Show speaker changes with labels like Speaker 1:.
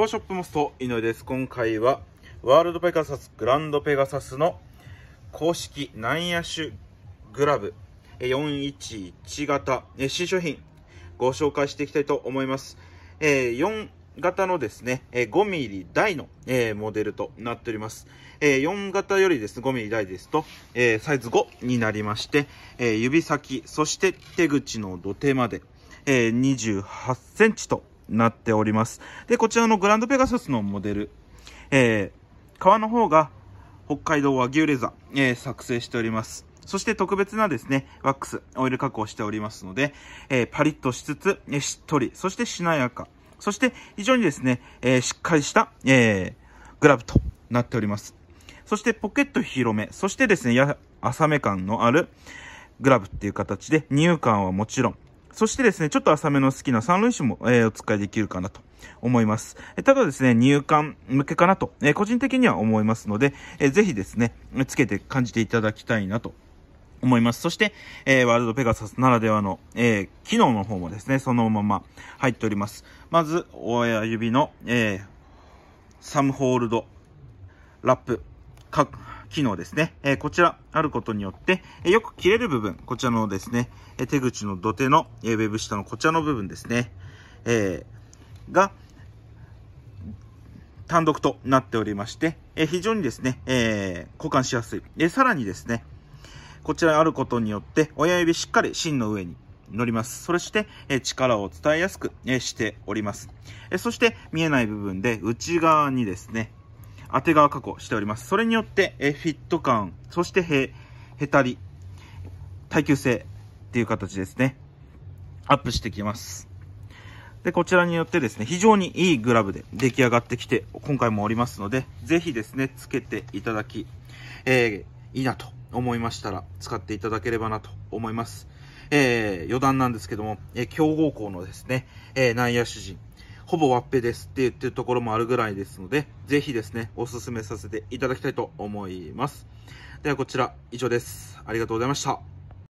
Speaker 1: ポーショップモスト井上です。今回はワールドペガサス、グランドペガサスの公式内野手グラブ411型新商品ご紹介していきたいと思います。4型のですね、5 m m 台のモデルとなっております。4型よりですね、5 m m 台ですと、サイズ5になりまして、指先、そして手口の土手まで28センチとなっております。で、こちらのグランドペガサスのモデル、えー、皮の方が北海道和牛レザー、えー、作成しております。そして特別なですね、ワックス、オイル加工しておりますので、えー、パリッとしつつ、えしっとり、そしてしなやか、そして非常にですね、えー、しっかりした、えー、グラブとなっております。そしてポケット広め、そしてですね、や、浅め感のあるグラブっていう形で、入感はもちろん、そしてですね、ちょっと浅めの好きなサンルシも、えー、お使いできるかなと思います。ただですね、入管向けかなと、えー、個人的には思いますので、えー、ぜひですね、つけて感じていただきたいなと思います。そして、えー、ワールドペガサスならではの、えー、機能の方もですね、そのまま入っております。まず、親指の、えー、サムホールド、ラップ、機能ですね、えこちらあることによって、えよく切れる部分、こちらのですね、え手口の土手の、えウェブ下のこちらの部分ですね、えが、単独となっておりまして、え非常にですね、えー、交換しやすい。えさらにですね、こちらあることによって、親指しっかり芯の上に乗ります。そして、え力を伝えやすく、えしております。えそして、見えない部分で内側にですね、当て側加工しております。それによって、えフィット感、そしてへ、へたり、耐久性っていう形ですね。アップしてきます。で、こちらによってですね、非常にいいグラブで出来上がってきて、今回もおりますので、ぜひですね、つけていただき、えー、いいなと思いましたら、使っていただければなと思います。えー、余談なんですけども、えー、強豪校のですね、えー、内野手陣、ほぼワッペですって言ってるところもあるぐらいですので、ぜひですね、おすすめさせていただきたいと思います。ではこちら、以上です。ありがとうございました。